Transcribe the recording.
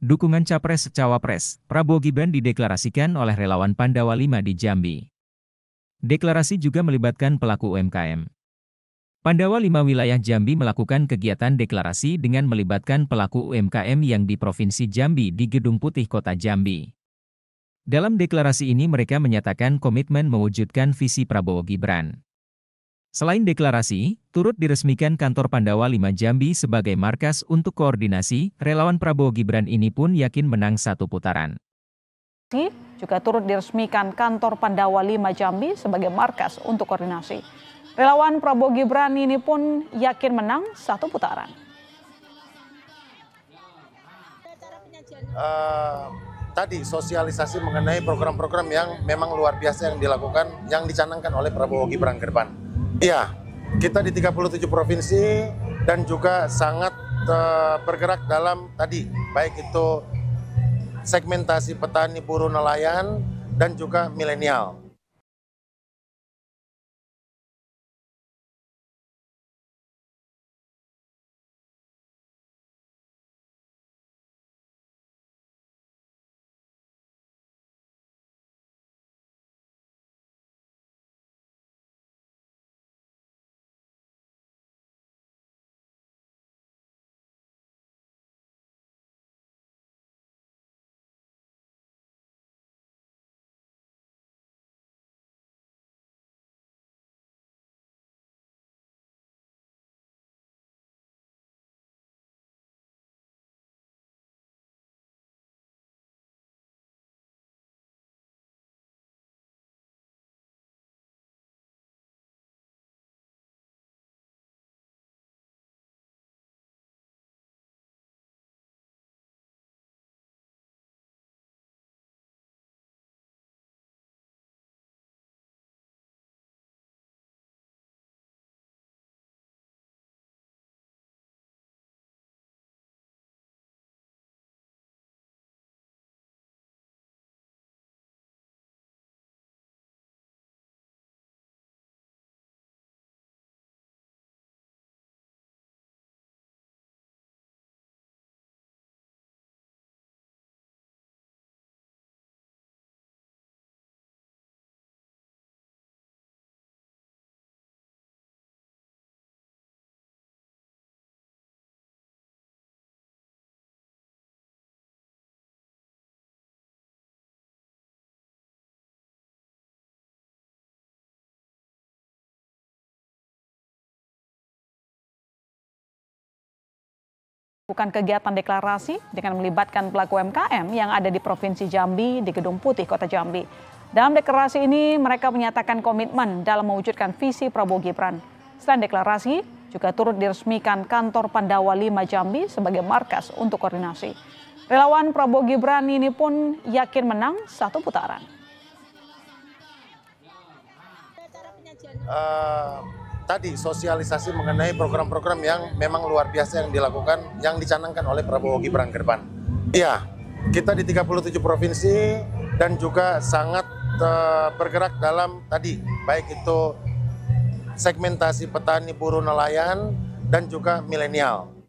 Dukungan Capres-Cawapres, Prabowo Gibran dideklarasikan oleh relawan Pandawa 5 di Jambi. Deklarasi juga melibatkan pelaku UMKM. Pandawa 5 wilayah Jambi melakukan kegiatan deklarasi dengan melibatkan pelaku UMKM yang di Provinsi Jambi di Gedung Putih Kota Jambi. Dalam deklarasi ini mereka menyatakan komitmen mewujudkan visi Prabowo Gibran. Selain deklarasi, turut diresmikan kantor Pandawa 5 Jambi sebagai markas untuk koordinasi, relawan Prabowo Gibran ini pun yakin menang satu putaran. Juga turut diresmikan kantor Pandawa 5 Jambi sebagai markas untuk koordinasi. Relawan Prabowo Gibran ini pun yakin menang satu putaran. Uh, tadi sosialisasi mengenai program-program yang memang luar biasa yang dilakukan, yang dicanangkan oleh Prabowo Gibran ke depan Ya, kita di 37 provinsi dan juga sangat uh, bergerak dalam tadi baik itu segmentasi petani buruh nelayan dan juga milenial. melakukan kegiatan deklarasi dengan melibatkan pelaku UMKM yang ada di Provinsi Jambi di Gedung Putih Kota Jambi. Dalam deklarasi ini mereka menyatakan komitmen dalam mewujudkan visi Prabowo Gibran. Selain deklarasi, juga turut diresmikan kantor Pandawa 5 Jambi sebagai markas untuk koordinasi. Relawan Prabowo Gibran ini pun yakin menang satu putaran. Uh, tadi sosialisasi mengenai program-program yang memang luar biasa yang dilakukan, yang dicanangkan oleh Prabowo Gibran ke depan. Iya, kita di 37 provinsi dan juga sangat uh, bergerak dalam tadi, baik itu segmentasi petani, buruh, nelayan, dan juga milenial.